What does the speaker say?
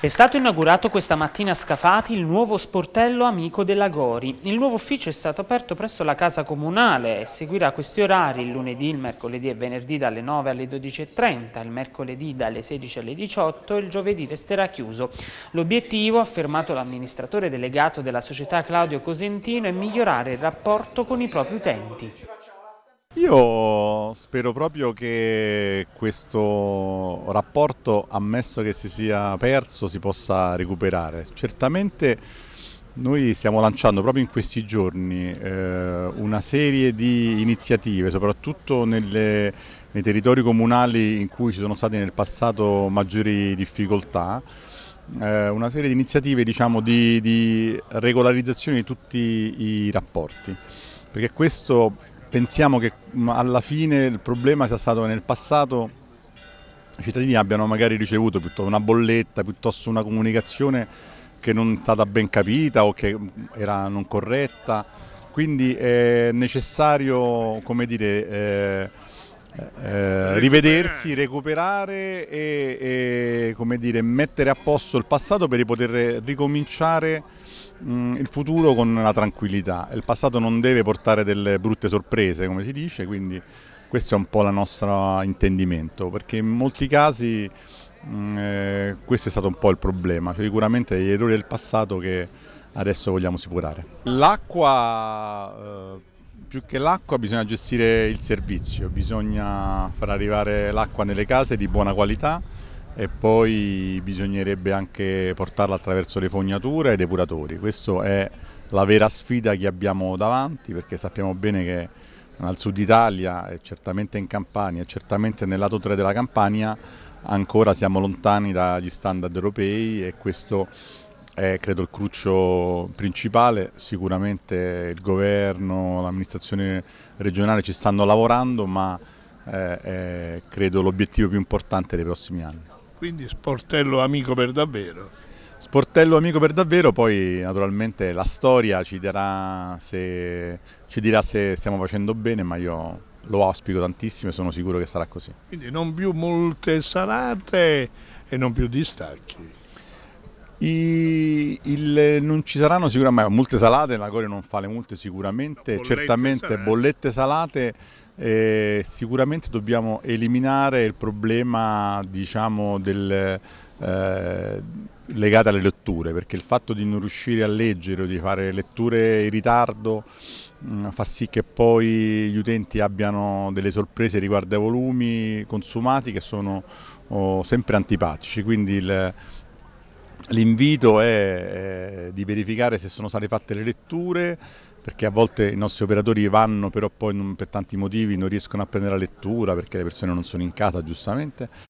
È stato inaugurato questa mattina a Scafati il nuovo sportello Amico della Gori. Il nuovo ufficio è stato aperto presso la Casa Comunale e seguirà questi orari il lunedì, il mercoledì e venerdì dalle 9 alle 12.30, il mercoledì dalle 16 alle 18 e il giovedì resterà chiuso. L'obiettivo, affermato l'amministratore delegato della società Claudio Cosentino, è migliorare il rapporto con i propri utenti. Io spero proprio che questo rapporto, ammesso che si sia perso, si possa recuperare. Certamente noi stiamo lanciando proprio in questi giorni eh, una serie di iniziative, soprattutto nelle, nei territori comunali in cui ci sono state nel passato maggiori difficoltà, eh, una serie di iniziative diciamo, di, di regolarizzazione di tutti i rapporti, perché questo pensiamo che mm, alla fine il problema sia stato che nel passato i cittadini abbiano magari ricevuto piuttosto una bolletta, piuttosto una comunicazione che non è stata ben capita o che era non corretta, quindi è necessario come dire, eh, eh, rivedersi, eh. recuperare e, e dire, mettere a posto il passato per poter ricominciare mh, mm, il futuro con la tranquillità. Il passato non deve portare delle brutte sorprese, come si dice, quindi questo è un po' il nostro intendimento, perché in molti casi mh, mm, eh, questo è stato un po' il problema, cioè, sicuramente gli errori del passato che adesso vogliamo sicurare. L'acqua... Eh, più che l'acqua bisogna gestire il servizio, bisogna far arrivare l'acqua nelle case di buona qualità e poi bisognerebbe anche portarla attraverso le fognature e i depuratori. Questa è la vera sfida che abbiamo davanti perché sappiamo bene che al sud Italia e certamente in Campania e certamente nel lato 3 della Campania ancora siamo lontani dagli standard europei e questo è credo il cruccio principale, sicuramente il governo, l'amministrazione regionale ci stanno lavorando ma eh, è credo l'obiettivo più importante dei prossimi anni. Quindi sportello amico per davvero? Sportello amico per davvero, poi naturalmente la storia ci dirà se, ci dirà se stiamo facendo bene ma io lo auspico tantissimo e sono sicuro che sarà così. Quindi non più molte salate e non più distacchi. I, il, eh, non ci saranno sicuramente molte salate, la Corea non fa le multe sicuramente, bollette certamente salate. Cioè, eh. bollette salate, eh, sicuramente dobbiamo eliminare il problema diciamo, del, eh, legato alle letture, perché il fatto di non riuscire a leggere o di fare letture in ritardo mh, mm, fa sì che poi gli utenti abbiano delle sorprese riguardo ai volumi consumati che sono oh, sempre antipatici, quindi il, L'invito è di verificare se sono state fatte le letture, perché a volte i nostri operatori vanno però poi per tanti motivi non riescono a prendere la lettura perché le persone non sono in casa giustamente.